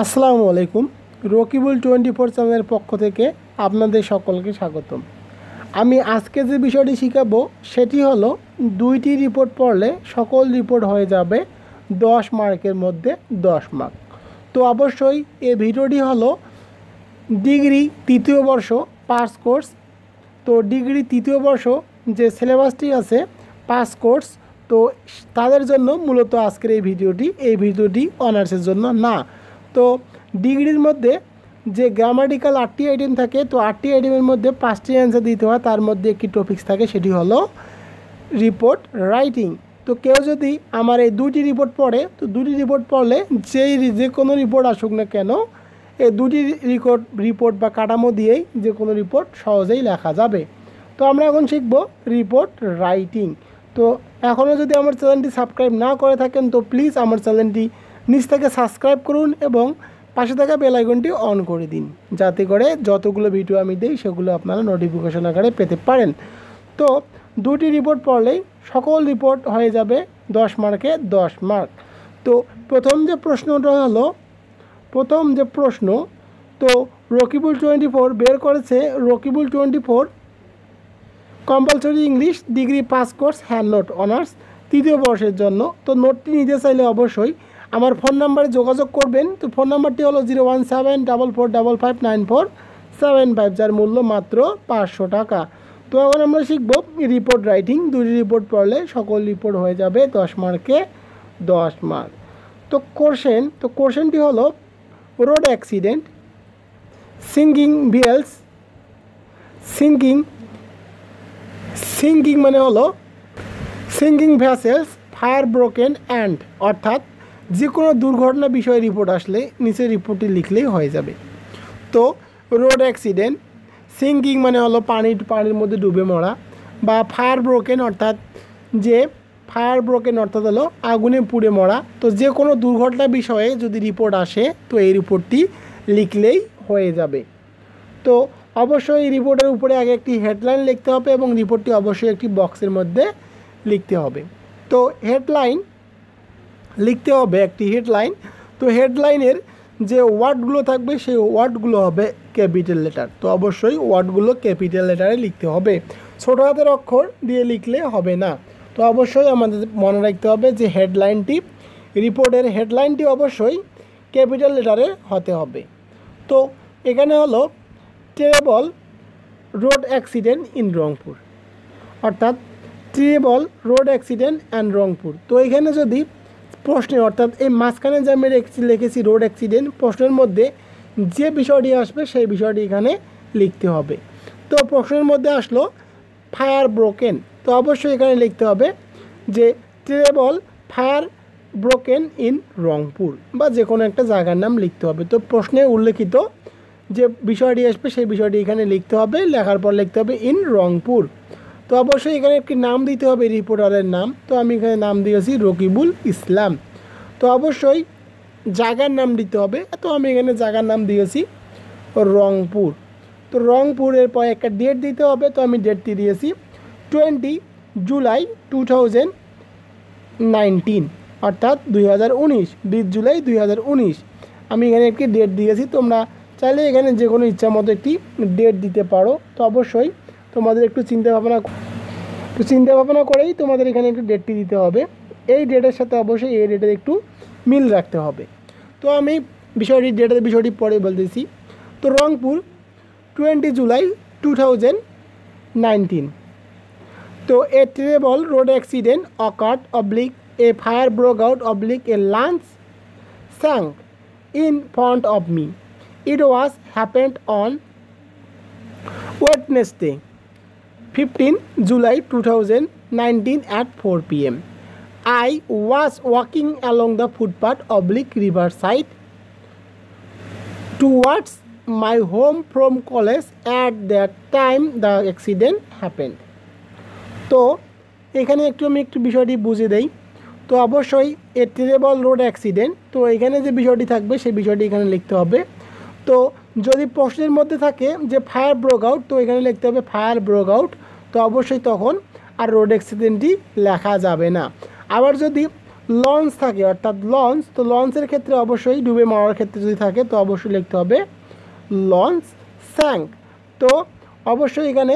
আসসালামু আলাইকুম Rakibul twenty four চ্যানেলের পক্ষ থেকে আপনাদের সকলকে স্বাগতম আমি আজকে যে বিষয়টি শিখাবো সেটি হলো দুইটি রিপোর্ট পড়লে সকল রিপোর্ট হয়ে যাবে দশ মার্কের মধ্যে দশ মার্ক তো অবশ্যই এ ভিডিওটি হলো ডিগ্রি তৃতীয় বর্ষ পাস কোর্স তো ডিগ্রি তৃতীয় বর্ষ যে সিলেবাসটি আছে পাস কোর্স তো তাদের জন্য মূলত আজকের এই ভিডিওটি এই ভিডিওটি অনার্সের জন্য না তো ডিগ্রির মধ্যে যে গ্রামাটিক্যাল আটটি আইটেম থাকে তো আটটি আইটেমের মধ্যে পাঁচটি অ্যান্সার দিতে হয় তার মধ্যে একটি টপিক্স থাকে সেটি হলো রিপোর্ট রাইটিং তো কেউ যদি আমার এই দুটি রিপোর্ট পড়ে তো দুটি রিপোর্ট পড়লে যেই যে কোনো রিপোর্ট আসুক না কেন এই দুটি রিপোর্ট রিপোর্ট বা কাঠামো দিয়েই যে কোনো রিপোর্ট সহজেই লেখা যাবে তো আমরা এখন শিখব রিপোর্ট রাইটিং তো এখনও যদি আমার চ্যানেলটি সাবস্ক্রাইব না করে থাকেন তো প্লিজ আমার চ্যানেলটি নিচ থেকে সাবস্ক্রাইব করুন এবং পাশে থাকা বেলাইকনটি অন করে দিন যাতে করে যতগুলো ভিডিও আমি দিই সেগুলো আপনারা নোটিফিকেশন আকারে পেতে পারেন তো দুটি রিপোর্ট পড়লেই সকল রিপোর্ট হয়ে যাবে দশ মার্কে দশ মার্ক তো প্রথম যে প্রশ্নটা হলো প্রথম যে প্রশ্ন তো রকিবুল টোয়েন্টি ফোর বের করেছে Rakibul twenty four compulsory English degree pass course hand note honours তৃতীয় বর্ষের জন্য তো নোটটি নিতে চাইলে অবশ্যই আমার ফোন নাম্বারে যোগাযোগ করবেন তো ফোন নাম্বারটি হলো zero one seven double four double five nine four seven five যার মূল্য মাত্র পাঁচশো টাকা তো এখন আমরা শিখব রিপোর্ট রাইটিং দুটি রিপোর্ট পড়লে সকল রিপোর্ট হয়ে যাবে দশ মার্কে দশ মার্ক তো কোশ্চেন তো কোশ্চেনটি হলো road accident singing vessels singing singing মানে হলো singing vessels fire broken and অর্থাৎ যে কোনো দুর্ঘটনা বিষয়ে রিপোর্ট আসলে নিচে রিপোর্টটি লিখলেই হয়ে যাবে তো রোড অ্যাক্সিডেন্ট সিঙ্কিং মানে হলো পানির পানির মধ্যে ডুবে মরা বা ফায়ার ব্রোকেন অর্থাৎ যে ফায়ার ব্রোকেন অর্থাৎ হলো আগুনে পুড়ে মরা তো যে কোনো দুর্ঘটনা বিষয়ে যদি রিপোর্ট আসে তো এই রিপোর্টটি লিখলেই হয়ে যাবে তো অবশ্যই এই রিপোর্টের উপরে আগে একটি হেডলাইন লিখতে হবে এবং রিপোর্টটি অবশ্যই একটি বক্সের মধ্যে লিখতে হবে তো হেডলাইন লিখতে হবে একটি হেডলাইন তো হেডলাইনের যে ওয়ার্ডগুলো থাকবে সেই ওয়ার্ডগুলো হবে ক্যাপিটাল লেটার তো অবশ্যই ওয়ার্ডগুলো ক্যাপিটাল লেটারে লিখতে হবে ছোটো হাতের অক্ষর দিয়ে লিখলে হবে না তো অবশ্যই আমাদের মনে রাখতে হবে যে হেডলাইনটি রিপোর্টের হেডলাইনটি অবশ্যই ক্যাপিটাল লেটারে হতে হবে তো এখানে হলো table road accident in Rangpur অর্থাৎ treble road accident and Rangpur তো এখানে যদি প্রশ্নে অর্থাৎ এই মাঝখানে যে আমি লিখেছি রোড অ্যাক্সিডেন্ট প্রশ্নের মধ্যে যে বিষয়টি আসবে সেই বিষয়টি এখানে লিখতে হবে তো প্রশ্নের মধ্যে আসলো ফায়ার ব্রোকেন তো অবশ্যই এখানে লিখতে হবে যে treble fire broken in Rangpur বা যে কোনো একটা জায়গার নাম লিখতে হবে তো প্রশ্নে উল্লেখিত যে বিষয়টি আসবে সেই বিষয়টি এখানে লিখতে হবে লেখার পর লিখতে হবে ইন রংপুর তো অবশ্যই এখানে একটি নাম দিতে হবে রিপোর্টারের নাম তো আমি এখানে নাম দিয়েছি রকিবুল ইসলাম তো অবশ্যই জায়গার নাম দিতে হবে তো আমি এখানে জায়গার নাম দিয়েছি রংপুর তো রংপুরের পর একটা ডেট দিতে হবে তো আমি ডেটটি দিয়েছি টোয়েন্টি জুলাই টু থাউজেন্ড অর্থাৎ দুই হাজার উনিশ বিশ জুলাই দুই হাজার উনিশ আমি এখানে একটি ডেট দিয়েছি তোমরা চাইলে এখানে যে কোনো ইচ্ছা মতো একটি ডেট দিতে পারো তো অবশ্যই তোমাদের একটু চিন্তা ভাবনা একটু চিন্তা ভাবনা করেই তোমাদের এখানে একটু ডেটটি দিতে হবে এই ডেটের সাথে অবশ্যই এই ডেটের একটু মিল রাখতে হবে তো আমি বিষয়টি ডেটের বিষয়টি পরে বলতেছি তো Rangpur twenty July two thousand nineteen তো a treble road accident occurred oblique a fire broke out oblique a launch sank in front of me it was happened on day 15 July 2019 at 4 pm. I was walking along the footpath oblique riverside towards my home from college at that time the accident happened. তো এখানে একটু আমি একটু বিষয়টি বুঝে দেই তো অবশ্যই এ টেরেবল রোড অ্যাক্সিডেন্ট তো এখানে যে বিষয়টি থাকবে সেই বিষয়টি এখানে লিখতে হবে তো যদি প্রশ্নের মধ্যে থাকে যে ফায়ার ব্রোক আউট তো এখানে লিখতে হবে ফায়ার ব্রোক আউট তো অবশ্যই তখন আর রোড অ্যাক্সিডেন্টটি লেখা যাবে না আবার যদি লঞ্চ থাকে অর্থাৎ লঞ্চ তো লঞ্চের ক্ষেত্রে অবশ্যই ডুবে মারার ক্ষেত্রে যদি থাকে তো অবশ্যই লিখতে হবে লঞ্চ স্যাঙ্ক তো অবশ্যই এখানে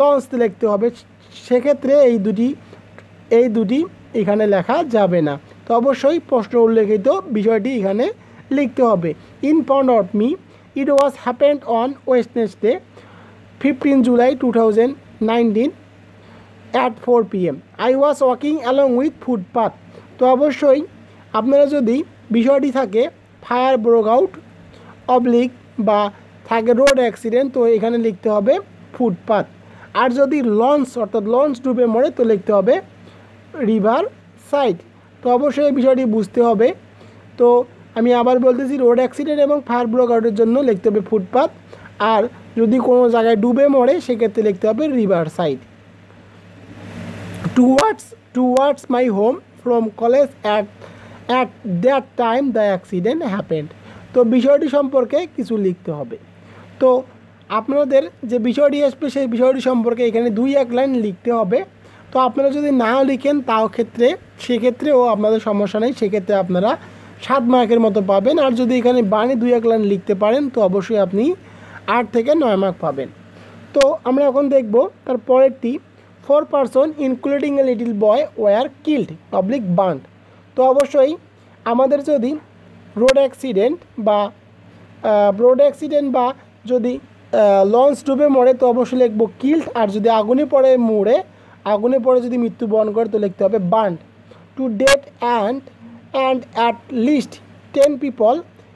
লঞ্চ লিখতে হবে সেক্ষেত্রে এই দুটি এই দুটি এখানে লেখা যাবে না তো অবশ্যই প্রশ্ন উল্লেখিত বিষয়টি এখানে লিখতে হবে in front of me it was happened on Wednesday fifteen July two thousand nineteen at four PM I was walking along with footpath তো অবশ্যই আপনারা যদি বিষয়টি থাকে ফায়ার ব্রোক আউট অবলিক বা থাকে রোড অ্যাক্সিডেন্ট তো এখানে লিখতে হবে ফুটপাথ আর যদি লঞ্চ অর্থাৎ লঞ্চ ডুবে মরে তো লিখতে হবে রিভার সাইড তো অবশ্যই এই বিষয়টি বুঝতে হবে তো আমি আবার বলতেছি রোড অ্যাক্সিডেন্ট এবং ফায়ার ব্রোক আউটের জন্য লিখতে হবে ফুটপাথ আর যদি কোনো জায়গায় ডুবে মরে সেক্ষেত্রে লিখতে হবে river side towards towards my home from college at at that time the accident happened তো বিষয়টি সম্পর্কে কিছু লিখতে হবে তো আপনাদের যে বিষয়টি আসবে সেই বিষয়টি সম্পর্কে এখানে দুই এক লাইন লিখতে হবে তো আপনারা যদি না লিখেন তাও ক্ষেত্রে সেক্ষেত্রেও আপনাদের সমস্যা নেই সেক্ষেত্রে আপনারা সাত মার্কের মতো পাবেন আর যদি এখানে বাণী দুই এক লাইন লিখতে পারেন তো অবশ্যই আপনি আট থেকে নয় মার্ক পাবেন তো আমরা এখন দেখব তার পরেরটি four person including a little boy were killed public burned তো অবশ্যই আমাদের যদি রোড অ্যাক্সিডেন্ট বা রোড অ্যাক্সিডেন্ট বা যদি লঞ্চ ডুবে মরে তো অবশ্যই লিখব কিল্ড আর যদি আগুনে পড়ে মরে আগুনে পড়ে যদি মৃত্যুবরণ করে তো লিখতে হবে burned to death and and at least ten people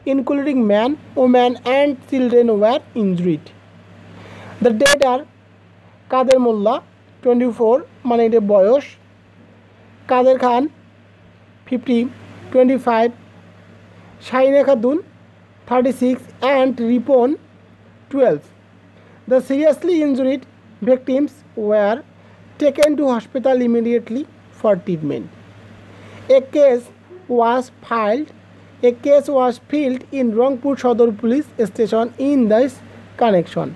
including men, women and children were injured. The dead are Kader Molla twenty four মানে এটা বয়স Kader Khan fifty twenty five Shahina Khatun thirty six and Ripon twelve the seriously injured victims were taken to hospital immediately for treatment a case was filed a case was filed in Rangpur Sadar police station in the connection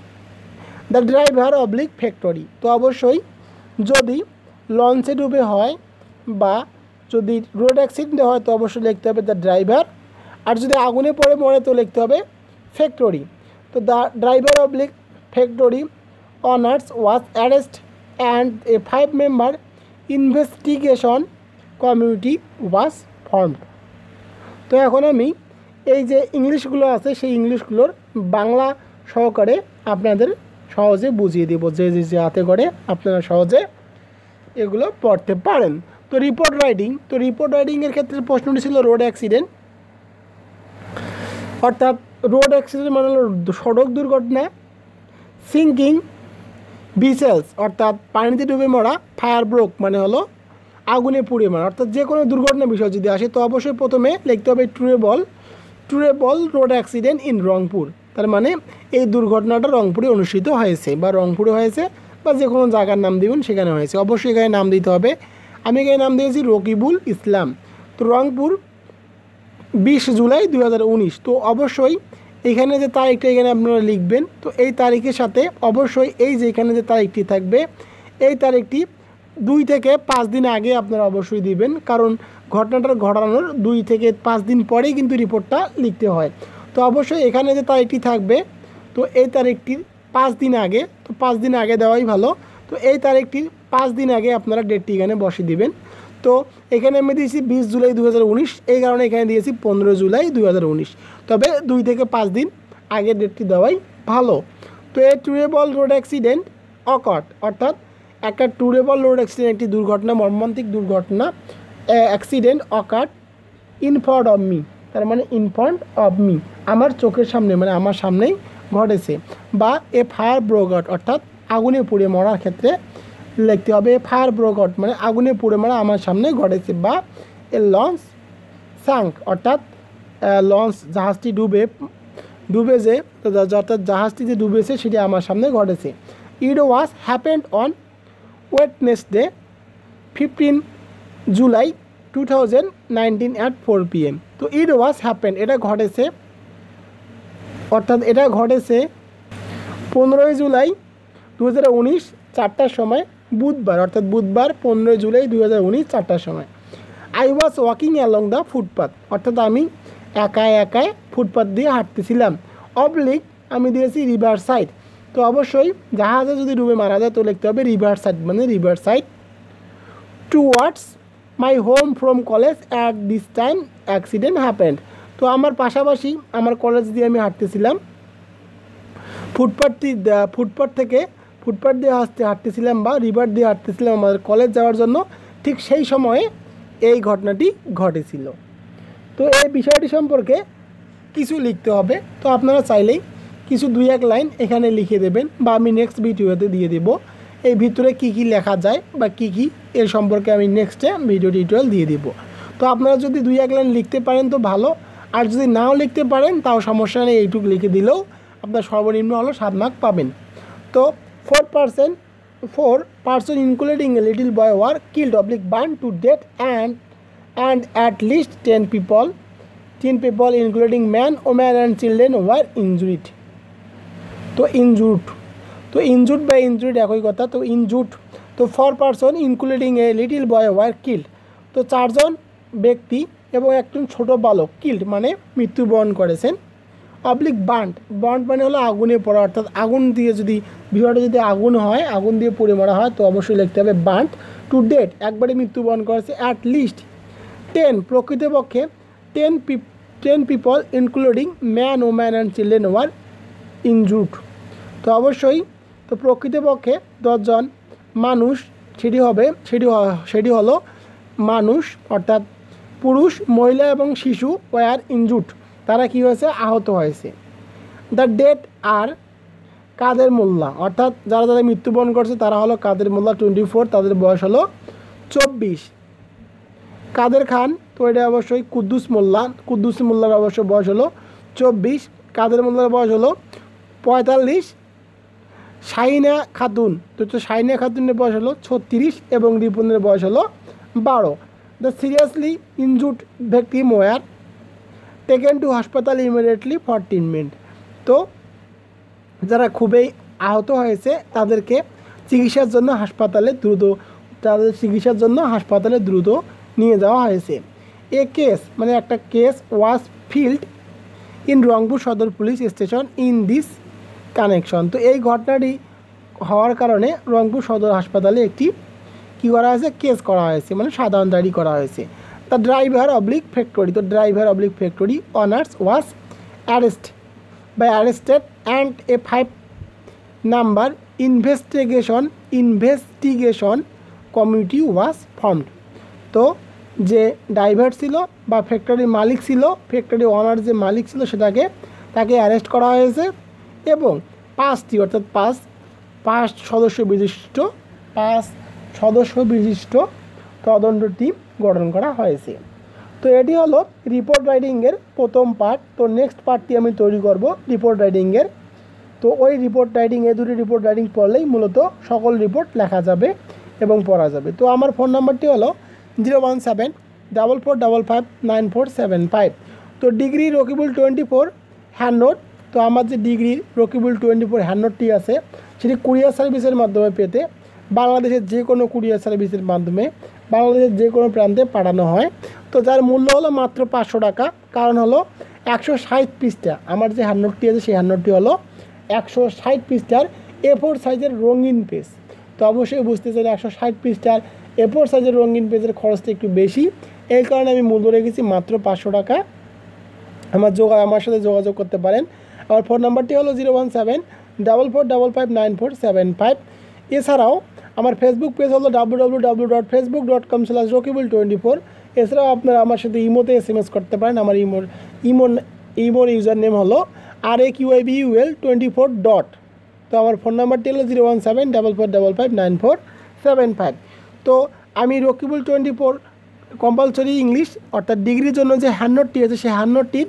the driver oblique factory তো অবশ্যই যদি লঞ্চে ডুবে হয় বা যদি road অ্যাক্সিডেন্টে হয় তো অবশ্যই লিখতে হবে দ্য ড্রাইভার আর যদি আগুনে পড়ে মরে তো লিখতে হবে ফ্যাক্টরি তো the driver oblique factory honours was arrest and a five member investigation community was formed তো এখন আমি এই যে ইংলিশগুলো আছে সেই ইংলিশগুলোর বাংলা সহকারে আপনাদের সহজে বুঝিয়ে দেবো যে যে যে হাতে করে আপনারা সহজে এগুলো পড়তে পারেন তো রিপোর্ট রাইডিং তো রিপোর্ট রাইডিংয়ের ক্ষেত্রে প্রশ্নটি ছিল রোড অ্যাক্সিডেন্ট অর্থাৎ রোড অ্যাক্সিডেন্ট মানে হলো সড়ক দুর্ঘটনা সিঙ্কিং বিসেলস অর্থাৎ পানিতে ডুবে মরা ফায়ার ব্রোক মানে হলো আগুনে পুড়ে মারা অর্থাৎ যে কোনো দুর্ঘটনা বিষয় যদি আসে তো অবশ্যই প্রথমে লিখতে হবে treble ball road accident in Rangpur তার মানে এই দুর্ঘটনাটা রংপুরে অনুষ্ঠিত হয়েছে বা রংপুরে হয়েছে বা যে কোনো জায়গার নাম দিবেন সেখানে হয়েছে অবশ্যই এখানে নাম দিতে হবে আমি এখানে নাম দিয়েছি রকিবুল ইসলাম তো রংপুর বিশ জুলাই দু তো অবশ্যই এখানে যে তারিখটা এখানে আপনারা লিখবেন তো এই তারিখের সাথে অবশ্যই এই যে এখানে যে তারিখটি থাকবে এই তারিখটি দুই থেকে পাঁচ দিন আগে আপনারা অবশ্যই দিবেন কারণ ঘটনাটা ঘটানোর দুই থেকে পাঁচ দিন পরেই কিন্তু রিপোর্টটা লিখতে হয় তো অবশ্যই এখানে যে তারিখটি থাকবে তো এই তারিখটির পাঁচ দিন আগে তো পাঁচ দিন আগে দেওয়াই ভালো তো এই তারিখটির পাঁচ দিন আগে আপনারা ডেটটি এখানে বসিয়ে দিবেন তো এখানে আমি দিয়েছি বিশ জুলাই দু এই কারণে এখানে দিয়েছি পনেরো জুলাই দু তবে দুই থেকে পাঁচ দিন আগে ডেটটি দেওয়াই ভালো তো এ টুয়েবল রোড অ্যাক্সিডেন্ট অকট অর্থাৎ একটা ট্যুরেবল রোড অ্যাক্সিডেন্ট একটি দুর্ঘটনা মর্মান্তিক দুর্ঘটনা accident occurred in of me তার মানে ইন অব মি আমার চোখের সামনে মানে আমার সামনেই ঘটেছে বা এ ফায়ার ব্রোগট অর্থাৎ আগুনে পুড়ে মরার ক্ষেত্রে লিখতে হবে এ ফায়ার ব্রোগট মানে আগুনে পুড়ে মরা আমার সামনে ঘটেছে বা এ লঞ্চ সাঙ্ক অর্থাৎ লঞ্চ জাহাজটি ডুবে ডুবে যে অর্থাৎ জাহাজটি যে ডুবেছে সেটি আমার সামনে ঘটেছে it was happened on Wednesday fifteen July two thousand nineteen at four PM তো ইট ওয়াজ হ্যাপেন এটা ঘটেছে অর্থাৎ এটা ঘটেছে পনেরোই জুলাই দু হাজার উনিশ চারটার সময় বুধবার অর্থাৎ বুধবার পনেরোই জুলাই দু হাজার উনিশ চারটার সময় I was walking along the footpath অর্থাৎ আমি একাই একাই ফুটপাথ দিয়ে হাঁটতেছিলাম অবলিক আমি দিয়েছি রিভার সাইড তো অবশ্যই জাহাজে যদি ডুবে মারা যায় তো লিখতে হবে রিভার সাইড মানে river side towards my home from college at this time accident happened তো আমার পাশাপাশি আমার কলেজ দিয়ে আমি হাঁটতেছিলাম ফুটপাথটি ফুটপাথ থেকে ফুটপাথ দিয়ে হাঁটতে হাঁটতেছিলাম বা রিভার দিয়ে হাঁটতেছিলাম আমাদের কলেজ যাওয়ার জন্য ঠিক সেই সময়ে এই ঘটনাটি ঘটেছিল তো এই বিষয়টি সম্পর্কে কিছু লিখতে হবে তো আপনারা চাইলেই কিছু দুই এক লাইন এখানে লিখে দেবেন বা আমি নেক্সট ভিডিওতে দিয়ে দেব এই ভিতরে কি কি লেখা যায় বা কি কি এর সম্পর্কে আমি নেক্সটে ভিডিও টিউটোরিয়াল দিয়ে দেব তো আপনারা যদি দুই এক লাইন লিখতে পারেন তো ভালো আর যদি নাও লিখতে পারেন তাও সমস্যা নেই এইটুকু লিখে দিলেও আপনার সর্বনিম্ন হলো সাত মার্ক পাবেন তো four percent four person including a little boy were killed oblique burn to death and and at least ten people ten people including man woman and children were injured তো ইনজুট তো ইনজুট বা ইনজুট একই কথা তো injured তো four person including a little boy were killed তো চারজন ব্যক্তি এবং একজন ছোট বালক কিল্ড মানে মৃত্যুবরণ করেছেন পাবলিক বান্ট বান্ড মানে হলো আগুনে পড়া অর্থাৎ আগুন দিয়ে যদি বিবাহটা যদি আগুন হয় আগুন দিয়ে পড়ে মারা হয় তো অবশ্যই লিখতে হবে বান্ট টু ডেট একবারে মৃত্যুবরণ করেছে অ্যাট লিস্ট টেন প্রকৃতপক্ষে ten people ten people including man woman and children were injured তো অবশ্যই তো প্রকৃতপক্ষে দশজন মানুষ সেটি হবে সেটি সেটি হলো মানুষ অর্থাৎ পুরুষ মহিলা এবং শিশু ওয়ার ইনজুট তারা কি হয়েছে আহত হয়েছে দ্য ডেট আর কাদের মোল্লা অর্থাৎ যারা যারা মৃত্যুবরণ করছে তারা হলো কাদের মোল্লা টোয়েন্টি ফোর তাদের বয়স হলো চব্বিশ কাদের খান তো এটা অবশ্যই কুদ্দুস মোল্লা কুদ্দুস মোল্লার অবশ্য বয়স হলো চব্বিশ কাদের মোল্লার বয়স হলো পঁয়তাল্লিশ শাহিনা খাতুন তো সাইনা খাতুনের বয়স হলো ছত্রিশ এবং রিপনের বয়স হলো বারো the seriously injured victim were taken to হাসপাতাল ইমিডিয়েটলি ফর ট্রিটমেন্ট তো যারা খুবই আহত হয়েছে তাদেরকে চিকিৎসার জন্য হাসপাতালে দ্রুত তাদের চিকিৎসার জন্য হাসপাতালে দ্রুত নিয়ে যাওয়া হয়েছে এ কেস মানে একটা case was filed in Rangpur Sadar police station in this connection তো এই ঘটনাটি হওয়ার কারণে রংপুর সদর হাসপাতালে একটি কী করা হয়েছে কেস করা হয়েছে মানে সাধারণ ডায়েরি করা হয়েছে তা ড্রাইভার অবলিক ফ্যাক্টরি তো driver oblique factory honours was arrest by arrested and a five number investigation investigation committee was formed তো যে ড্রাইভার ছিল বা ফ্যাক্টরির মালিক ছিল ফ্যাক্টরি ওনার যে মালিক ছিল সেটাকে তাকে অ্যারেস্ট করা হয়েছে এবং পাঁচটি অর্থাৎ পাঁচ পাঁচ সদস্য বিশিষ্ট পাঁচ সদস্য বিশিষ্ট তদন্ত টিম গঠন করা হয়েছে তো এটি হলো রিপোর্ট রাইডিংয়ের প্রথম পার্ট তো নেক্সট পার্টটি আমি তৈরি করব রিপোর্ট রাইডিংয়ের তো ওই রিপোর্ট রাইডিং এ দুটি রিপোর্ট রাইডিং পড়লেই মূলত সকল রিপোর্ট লেখা যাবে এবং পড়া যাবে তো আমার ফোন নাম্বারটি হলো zero one seven double four double five nine four seven five তো degree Rakibul twenty four hand note তো আমার যে ডিগ্রি রকিবুল টোয়েন্টি ফোর হ্যান্ডটি আছে সেটি কুরিয়ার সার্ভিসের মাধ্যমে পেতে বাংলাদেশের যে কোনো কুরিয়ার সার্ভিসের মাধ্যমে বাংলাদেশের যে কোনো প্রান্তে পাঠানো হয় তো যার মূল্য হলো মাত্র পাঁচশো টাকা কারণ হলো একশো ষাট পিসটা আমার যে হ্যান্ডনোটটি আছে সেই হ্যান্ডনোটটি হলো একশো ষাট পিসটার এ ফোর সাইজের রঙিন পেজ তো অবশ্যই বুঝতে চাই একশো ষাট পিসটার এ ফোর সাইজের রঙিন পেজের খরচটা একটু বেশি এই কারণে আমি মূল্য রেখেছি মাত্র পাঁচশো টাকা আমার যোগা আমার সাথে যোগাযোগ করতে পারেন আমার ফোন নাম্বারটি হলো zero one seven double four double five nine four seven five এছাড়াও আমার ফেসবুক পেজ হলো W W W dot Facebook dot com slash Rakibul twenty four এছাড়াও আপনারা আমার সাথে ইমোতে এস এম এস করতে পারেন আমার ইমোর ইমো ইমোর ইউজার নেম হলো R A Q I B U L twenty four dot তো আমার ফোন নাম্বারটি হলো zero one seven double four double five nine four seven five তো আমি Rakibul twenty four compulsory English অর্থাৎ ডিগ্রির জন্য যে হ্যান্ডনোটটি আছে সেই হ্যান্ডনোটটির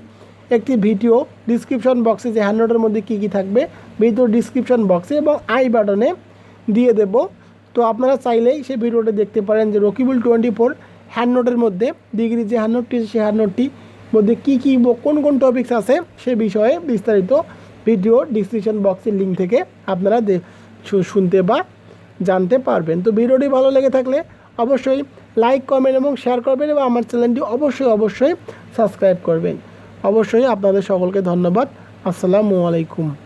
একটি ভিডিও ডিসক্রিপশন বক্সে যে হ্যান্ডরোডের মধ্যে কি কি থাকবে ভিডিও ডিসক্রিপশন বক্সে এবং আই বাটনে দিয়ে দেব তো আপনারা চাইলেই সেই ভিডিওটা দেখতে পারেন যে রকিবুল টোয়েন্টি ফোর হ্যান্ডরোডের মধ্যে ডিগ্রি যে হ্যান্ডনোটটি সেই হ্যান্ডনোটটি মধ্যে কী কী কোন কোন টপিক্স আছে সে বিষয়ে বিস্তারিত ভিডিও ডিসক্রিপশন বক্সের লিঙ্ক থেকে আপনারা শুনতে বা জানতে পারবেন তো ভিডিওটি ভালো লেগে থাকলে অবশ্যই লাইক কমেন্ট এবং শেয়ার করবেন এবং আমার চ্যানেলটি অবশ্যই অবশ্যই সাবস্ক্রাইব করবেন অবশ্যই আপনাদের সকলকে ধন্যবাদ আসসালামু আলাইকুম